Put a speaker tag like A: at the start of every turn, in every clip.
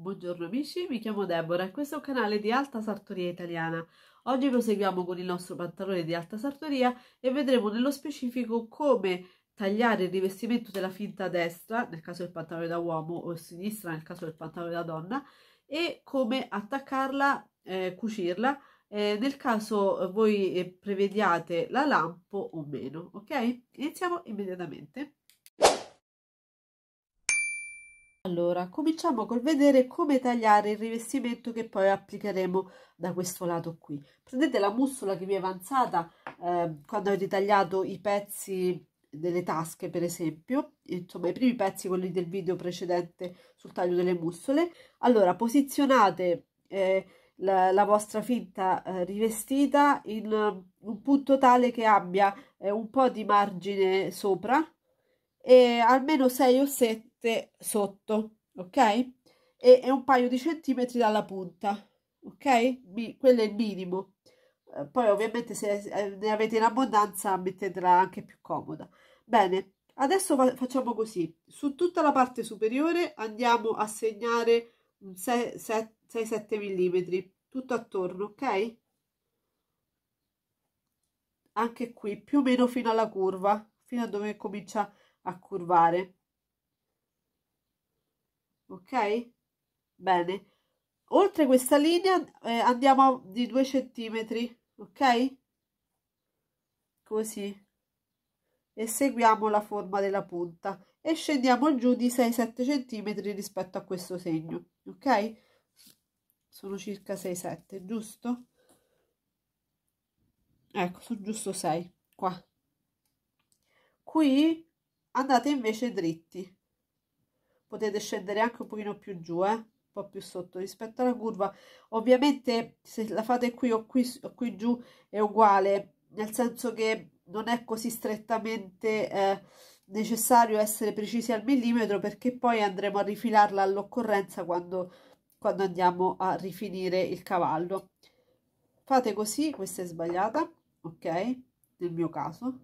A: Buongiorno amici, mi chiamo Deborah e questo è un canale di Alta Sartoria Italiana. Oggi proseguiamo con il nostro pantalone di Alta Sartoria e vedremo nello specifico come tagliare il rivestimento della finta destra, nel caso del pantalone da uomo, o sinistra nel caso del pantalone da donna, e come attaccarla, eh, cucirla, eh, nel caso voi eh, prevediate la lampo o meno, ok? Iniziamo immediatamente. Allora, cominciamo col vedere come tagliare il rivestimento che poi applicheremo da questo lato qui. Prendete la mussola che vi è avanzata eh, quando avete tagliato i pezzi delle tasche, per esempio, insomma i primi pezzi, quelli del video precedente sul taglio delle mussole. Allora, posizionate eh, la, la, vostra finta eh, rivestita in um, un punto tale che abbia eh, un po' di margine sopra e almeno 6 o 7 parte sotto, ok? E, e un paio di centimetri dalla punta, ok? Mi, quello è il minimo. Eh, poi ovviamente se eh, ne avete in abbondanza mettetela anche più comoda. Bene, adesso fa facciamo così. Su tutta la parte superiore andiamo a segnare 6-7 mm, tutto attorno, ok? Anche qui, più o meno fino alla curva, fino a dove comincia a curvare ok? Bene. Oltre questa linea eh, andiamo di 2 centimetri, ok? Così. E seguiamo la forma della punta e scendiamo giù di 6-7 centimetri rispetto a questo segno, ok? Sono circa 6-7, giusto? Ecco, sono giusto 6, qua. Qui andate invece dritti, potete scendere anche un pochino più giù eh? un po' più sotto rispetto alla curva ovviamente se la fate qui o qui o qui giù è uguale nel senso che non è così strettamente eh, necessario essere precisi al millimetro perché poi andremo a rifilarla all'occorrenza quando, quando andiamo a rifinire il cavallo fate così questa è sbagliata ok nel mio caso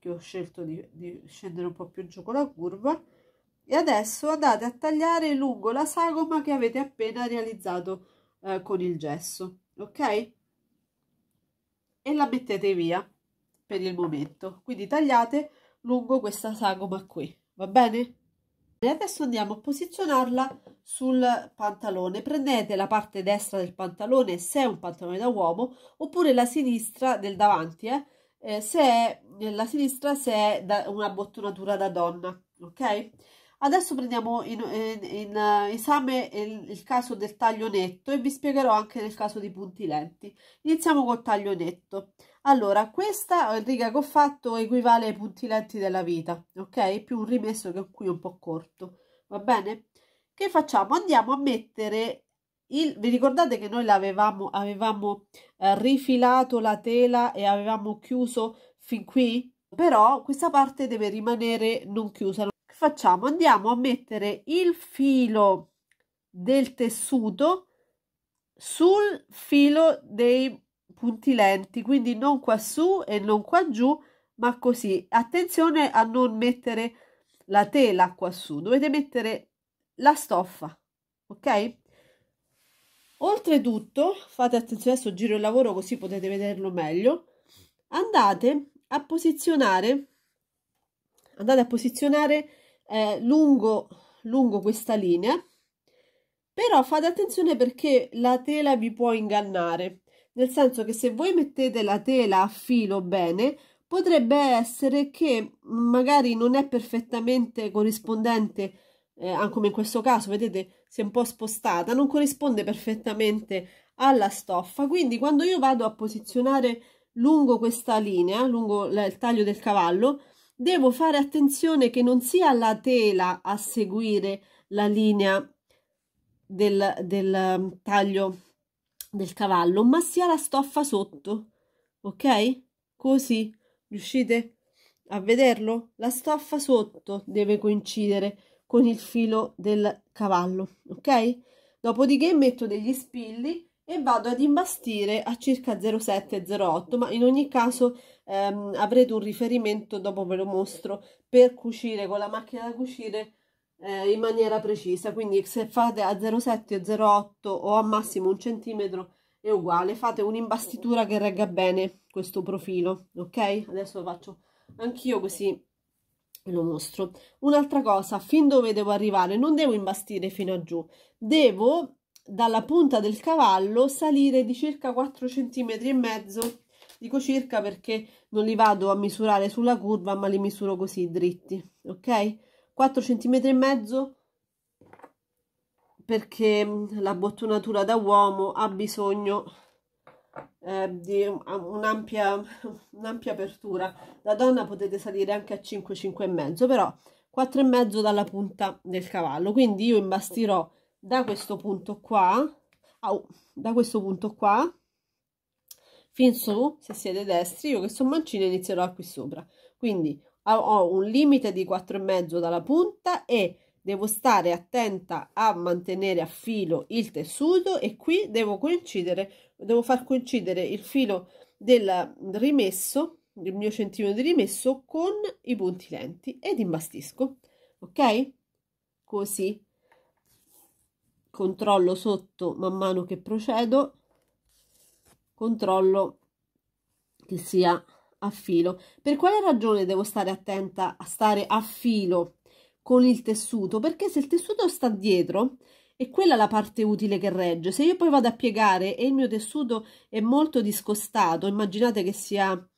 A: che ho scelto di, di scendere un po più giù con la curva e adesso andate a tagliare lungo la sagoma che avete appena realizzato eh, con il gesso ok e la mettete via per il momento quindi tagliate lungo questa sagoma qui va bene e adesso andiamo a posizionarla sul pantalone prendete la parte destra del pantalone se è un pantalone da uomo oppure la sinistra del davanti eh? eh se è la sinistra se è da una bottonatura da donna ok Adesso prendiamo in, in, in eh, esame il, il, caso del taglio netto e vi spiegherò anche nel caso dei punti lenti. Iniziamo col taglio netto. Allora, questa riga che ho fatto equivale ai punti lenti della vita, ok? Più un rimesso che qui è un po' corto, va bene? Che facciamo? Andiamo a mettere il, vi ricordate che noi l'avevamo avevamo, eh, rifilato la tela e avevamo chiuso fin qui? Però questa parte deve rimanere non chiusa facciamo? Andiamo a mettere il filo del tessuto sul filo dei punti lenti, quindi non qua su e non qua giù, ma così. Attenzione a non mettere la tela qua su, dovete mettere la stoffa, ok? Oltretutto, fate attenzione adesso giro il lavoro così potete vederlo meglio. Andate a posizionare andate a posizionare eh, lungo, lungo questa linea però fate attenzione perché la tela vi può ingannare nel senso che se voi mettete la tela a filo bene potrebbe essere che magari non è perfettamente corrispondente eh, come in questo caso vedete si è un po' spostata non corrisponde perfettamente alla stoffa quindi quando io vado a posizionare lungo questa linea lungo il taglio del cavallo devo fare attenzione che non sia la tela a seguire la linea del, del mm, taglio del cavallo, ma sia la stoffa sotto, ok? Così, riuscite a vederlo? La stoffa sotto deve coincidere con il filo del cavallo, ok? Dopodiché metto degli spilli e vado ad imbastire a circa 0,7-0,8, ma in ogni caso ehm, avrete un riferimento, dopo ve lo mostro, per cucire con la macchina da cucire eh, in maniera precisa. Quindi se fate a 0,7 0,8 o a massimo un centimetro è uguale, fate un'imbastitura che regga bene questo profilo, ok? Adesso lo faccio anch'io così lo mostro. Un'altra cosa, fin dove devo arrivare, non devo imbastire fino a giù, devo dalla punta del cavallo salire di circa 4 cm e mezzo Dico circa perché non li vado a misurare sulla curva, ma li misuro così dritti, ok? 4 cm e mezzo perché mm, la bottonatura da uomo ha bisogno eh, di un'ampia, un'ampia apertura. Da donna potete salire anche a 5, 5,5, però 4 e mezzo dalla punta del cavallo. Quindi io imbastirò da questo punto qua, au, da questo punto qua, fin su, se siete destri, io che sono mancino inizierò qui sopra. Quindi ho un limite di e mezzo dalla punta e devo stare attenta a mantenere a filo il tessuto e qui devo coincidere, devo far coincidere il filo del rimesso, il mio centimetro di rimesso con i punti lenti ed imbastisco, ok? Così controllo sotto man mano che procedo controllo che sia a filo. Per quale ragione devo stare attenta a stare a filo con il tessuto? Perché se il tessuto sta dietro è quella la parte utile che regge. Se io poi vado a piegare e il mio tessuto è molto discostato, immaginate che sia,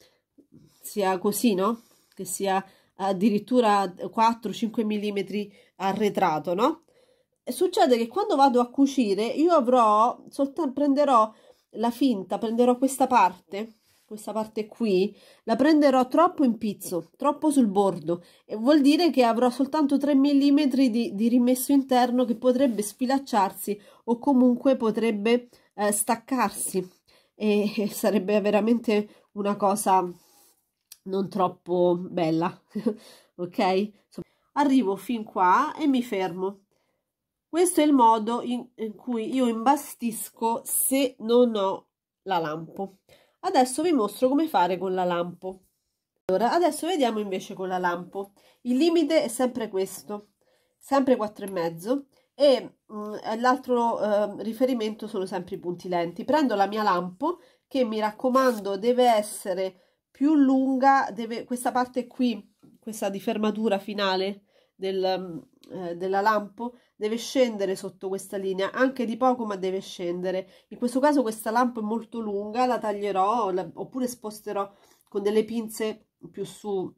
A: sia così, no? Che sia addirittura 4-5 mm arretrato, no? E succede che quando vado a cucire io avrò, soltanto prenderò la finta, prenderò questa parte, questa parte qui, la prenderò troppo in pizzo, troppo sul bordo e vuol dire che avrò soltanto 3 mm di, di rimesso interno che potrebbe sfilacciarsi o comunque potrebbe eh, staccarsi e, e sarebbe veramente una cosa non troppo bella, ok? Arrivo fin qua e mi fermo. Questo è il modo in, in cui io imbastisco se non ho la lampo. Adesso vi mostro come fare con la lampo. Allora, adesso vediamo invece con la lampo. Il limite è sempre questo, sempre 4,5 e mezzo e mm, l'altro eh, riferimento sono sempre i punti lenti. Prendo la mia lampo che mi raccomando deve essere più lunga, deve, questa parte qui, questa di fermatura finale del, mm, eh, della lampo deve scendere sotto questa linea, anche di poco ma deve scendere. In questo caso questa lampo è molto lunga, la taglierò la, oppure sposterò con delle pinze più su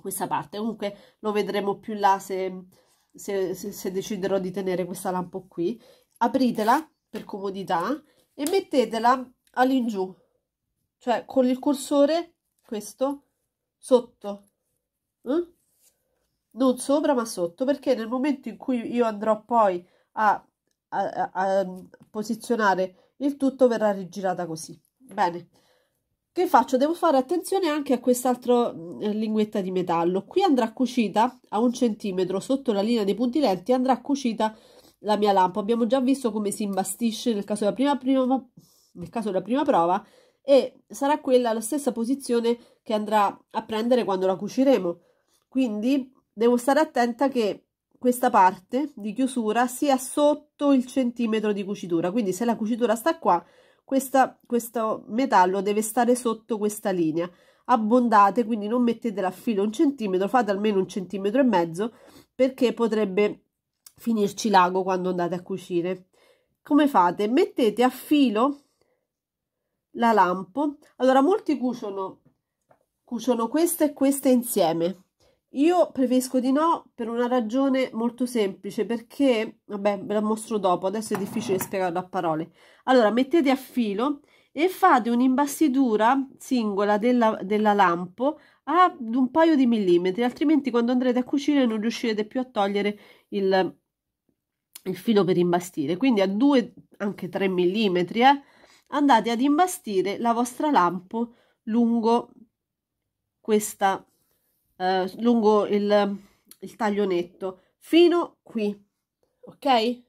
A: questa parte. Comunque lo vedremo più là se, se, se, se deciderò di tenere questa lampo qui. Apritela per comodità e mettetela all'ingiù, cioè con il cursore questo sotto. Mm? non sopra ma sotto, perché nel momento in cui io andrò poi a, a, a mm, posizionare il tutto verrà rigirata così. Bene, che faccio? Devo fare attenzione anche a quest'altra mm, linguetta di metallo. Qui andrà cucita a un centimetro sotto la linea dei punti lenti, andrà cucita la mia lampa. Abbiamo già visto come si imbastisce nel caso della prima, prima, nel caso della prima prova e sarà quella la stessa posizione che andrà a prendere quando la cuciremo. Quindi devo stare attenta che questa parte di chiusura sia sotto il centimetro di cucitura quindi se la cucitura sta qua questa, questo metallo deve stare sotto questa linea abbondate quindi non mettetela a filo un centimetro fate almeno un centimetro e mezzo perché potrebbe finirci l'ago quando andate a cucire come fate mettete a filo la lampo allora molti cuciono cuciono queste e questa insieme io preferisco di no per una ragione molto semplice, perché, vabbè, ve la mostro dopo, adesso è difficile spiegarlo a parole. Allora, mettete a filo e fate un'imbastitura singola della, della lampo ad un paio di millimetri, altrimenti quando andrete a cucire non riuscirete più a togliere il, il filo per imbastire. Quindi a 2, anche 3 millimetri, eh, andate ad imbastire la vostra lampo lungo questa eh, lungo il, il taglio netto fino qui ok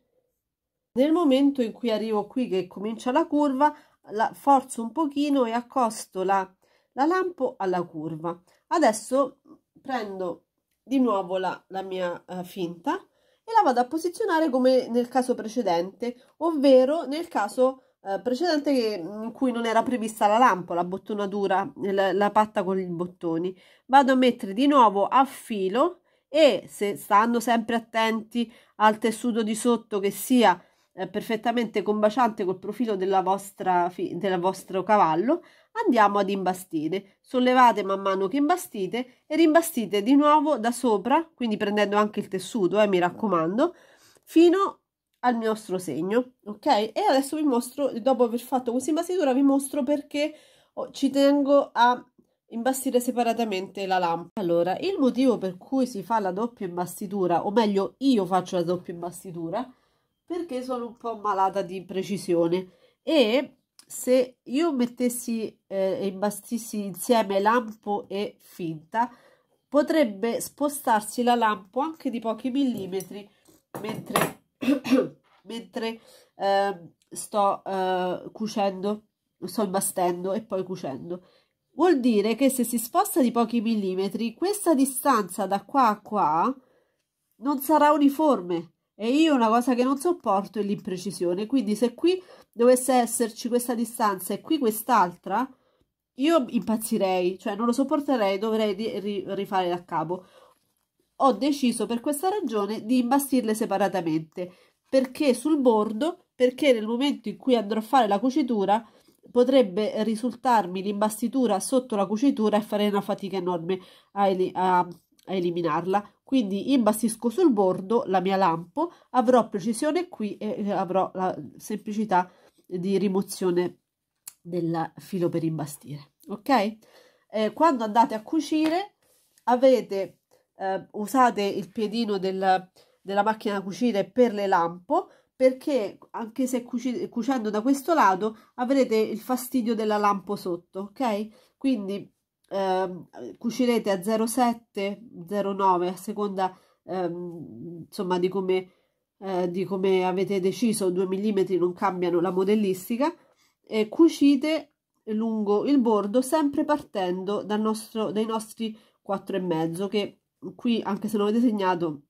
A: nel momento in cui arrivo qui che comincia la curva la forzo un pochino e accosto la, la lampo alla curva adesso prendo di nuovo la, la mia eh, finta e la vado a posizionare come nel caso precedente ovvero nel caso eh, precedente mm, in cui non era prevista la la bottonatura, la, la patta con i bottoni. Vado a mettere di nuovo a filo e se stanno sempre attenti al tessuto di sotto che sia eh, perfettamente combaciante col profilo della vostra, del vostro cavallo, andiamo ad imbastire. Sollevate man mano che imbastite e rimbastite di nuovo da sopra, quindi prendendo anche il tessuto, eh, mi raccomando, fino al nostro segno, ok? E adesso vi mostro, dopo aver fatto questa imbastitura, vi mostro perché oh, ci tengo a imbastire separatamente la lampada. Allora, il motivo per cui si fa la doppia imbastitura, o meglio io faccio la doppia imbastitura, perché sono un po' malata di precisione e se io mettessi eh, e eh, imbastissi insieme lampo e finta potrebbe spostarsi la lampo anche di pochi millimetri mentre mentre eh, sto eh, cucendo, sto imbastendo e poi cucendo. Vuol dire che se si sposta di pochi millimetri, questa distanza da qua a qua non sarà uniforme. E io una cosa che non sopporto è l'imprecisione. Quindi se qui dovesse esserci questa distanza e qui quest'altra, io impazzirei, cioè non lo sopporterei, dovrei rifare da capo ho deciso per questa ragione di imbastirle separatamente perché sul bordo, perché nel momento in cui andrò a fare la cucitura potrebbe risultarmi l'imbastitura sotto la cucitura e farei una fatica enorme a, el- a-, a eliminarla. Quindi imbastisco sul bordo la mia lampo, avrò precisione qui e avrò la semplicità di rimozione del filo per imbastire. Ok? Eh, quando andate a cucire avete eh, usate il piedino del, della macchina da cucire per le lampo perché anche se cuci cucendo da questo lato avrete il fastidio della lampo sotto ok quindi eh, cucirete a 0,7 0,9 a seconda ehm, insomma di come eh, di come avete deciso 2 mm non cambiano la modellistica e cucite lungo il bordo sempre partendo dal nostro, dai nostri 4 e mezzo che qui anche se non avete segnato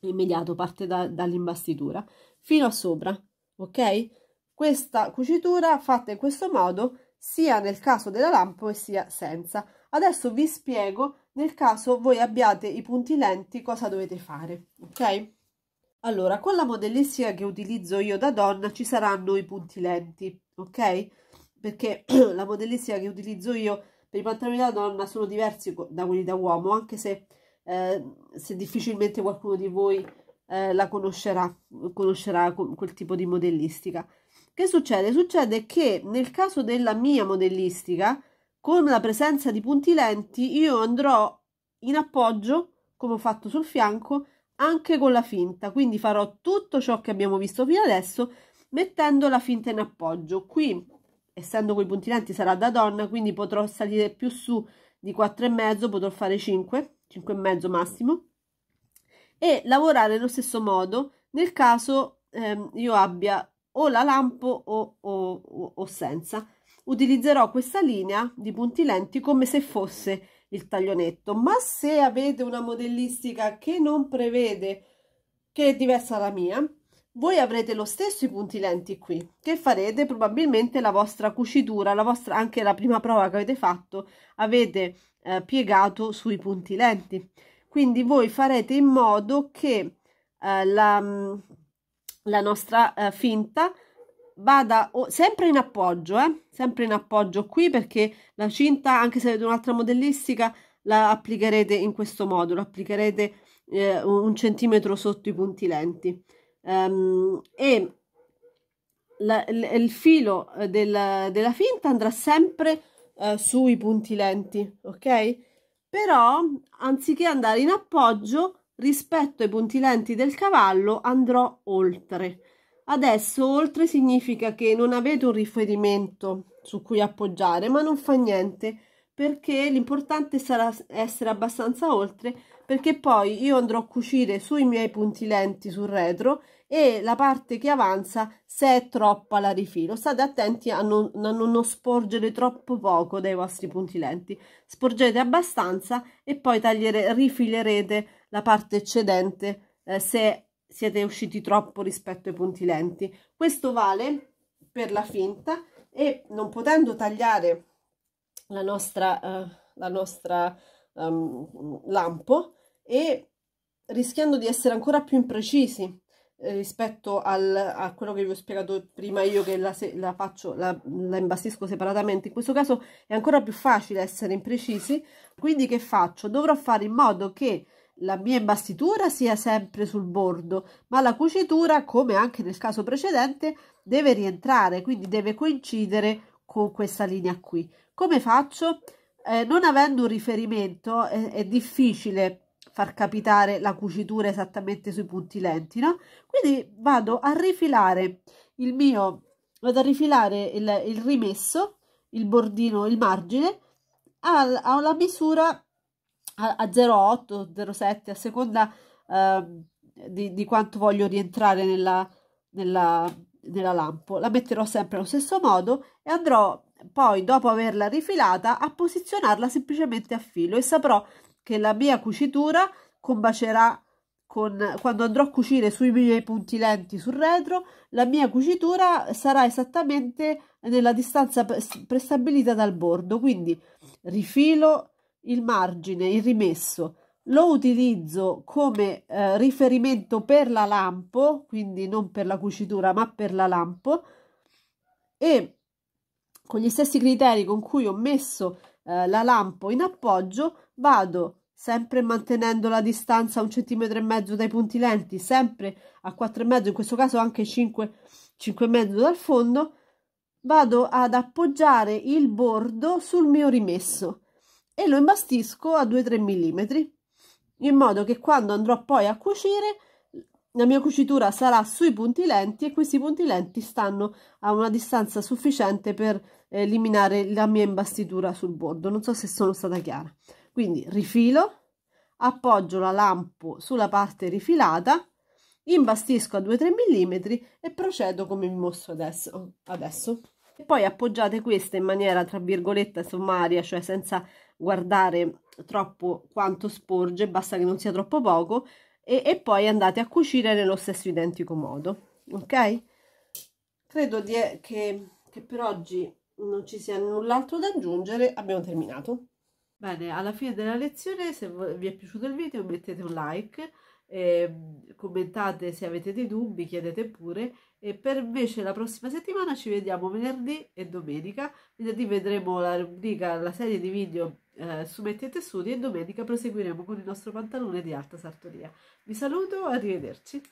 A: immediato parte da, dall'imbastitura fino a sopra ok questa cucitura fatta in questo modo sia nel caso della lampo sia senza adesso vi spiego nel caso voi abbiate i punti lenti cosa dovete fare ok allora con la modellistica che utilizzo io da donna ci saranno i punti lenti ok perché la modellistica che utilizzo io per i pantaloni da donna sono diversi da quelli da uomo anche se eh, se difficilmente qualcuno di voi eh, la conoscerà, conoscerà quel tipo di modellistica. Che succede? Succede che nel caso della mia modellistica, con la presenza di punti lenti, io andrò in appoggio, come ho fatto sul fianco, anche con la finta. Quindi farò tutto ciò che abbiamo visto fino adesso mettendo la finta in appoggio. Qui, essendo con i punti lenti, sarà da donna, quindi potrò salire più su di 4,5, potrò fare 5 5 e mezzo massimo e lavorare nello stesso modo nel caso ehm, io abbia o la lampo o, o, o senza utilizzerò questa linea di punti lenti come se fosse il taglionetto ma se avete una modellistica che non prevede che è diversa dalla mia voi avrete lo stesso i punti lenti qui che farete probabilmente la vostra cucitura la vostra anche la prima prova che avete fatto avete eh, piegato sui punti lenti quindi voi farete in modo che eh, la, mm, la, nostra eh, finta vada oh, sempre in appoggio eh, sempre in appoggio qui perché la cinta anche se avete un'altra modellistica la applicherete in questo modo la applicherete eh, un centimetro sotto i punti lenti um, e la, il filo eh, della, della finta andrà sempre uh, sui punti lenti ok però anziché andare in appoggio rispetto ai punti lenti del cavallo andrò oltre adesso oltre significa che non avete un riferimento su cui appoggiare ma non fa niente perché l'importante sarà essere abbastanza oltre perché poi io andrò a cucire sui miei punti lenti sul retro e la parte che avanza se è troppa la rifilo state attenti a non, a non sporgere troppo poco dai vostri punti lenti sporgete abbastanza e poi tagliere, rifilerete la parte eccedente eh, se siete usciti troppo rispetto ai punti lenti questo vale per la finta e non potendo tagliare la nostra, uh, la nostra um, lampo e rischiando di essere ancora più imprecisi eh, rispetto al, a quello che vi ho spiegato prima io che la, se, la faccio, la, la imbastisco separatamente, in questo caso è ancora più facile essere imprecisi, quindi che faccio? Dovrò fare in modo che la mia imbastitura sia sempre sul bordo, ma la cucitura, come anche nel caso precedente, deve rientrare, quindi deve coincidere con questa linea qui. Come faccio? Eh, non avendo un riferimento è, è, difficile far capitare la cucitura esattamente sui punti lenti, no? Quindi vado a rifilare il mio, vado a rifilare il, il rimesso, il bordino, il margine, alla misura a, a 0,8, 0,7, a seconda eh, di, di, quanto voglio rientrare nella, nella nella lampo la metterò sempre allo stesso modo e andrò poi dopo averla rifilata a posizionarla semplicemente a filo e saprò che la mia cucitura combacerà con, quando andrò a cucire sui miei punti lenti sul retro la mia cucitura sarà esattamente nella distanza prestabilita dal bordo quindi rifilo il margine il rimesso lo utilizzo come eh, riferimento per la lampo quindi non per la cucitura ma per la lampo e con gli stessi criteri con cui ho messo eh, la lampo in appoggio vado sempre mantenendo la distanza a un centimetro e mezzo dai punti lenti sempre a 4 e mezzo in questo caso anche 5 5 e mezzo dal fondo vado ad appoggiare il bordo sul mio rimesso e lo imbastisco a 2-3 mm in modo che quando andrò poi a cucire la mia cucitura sarà sui punti lenti e questi punti lenti stanno a una distanza sufficiente per eh, eliminare la mia imbastitura sul bordo non so se sono stata chiara quindi rifilo appoggio la lampo sulla parte rifilata imbastisco a 2-3 mm e procedo come vi mostro adesso, adesso e poi appoggiate questa in maniera tra virgolette sommaria, cioè senza guardare troppo quanto sporge, basta che non sia troppo poco, e, e poi andate a cucire nello stesso identico modo, ok? Credo di, che, che per oggi non ci sia null'altro da aggiungere, abbiamo terminato. Bene, alla fine della lezione, se vi è piaciuto il video mettete un like, eh, commentate se avete dei dubbi, chiedete pure e per invece la prossima settimana ci vediamo venerdì e domenica. Venerdì vedremo la rubrica, la serie di video eh, su Mettete Studi e domenica proseguiremo con il nostro pantalone di alta sartoria. Vi saluto, arrivederci.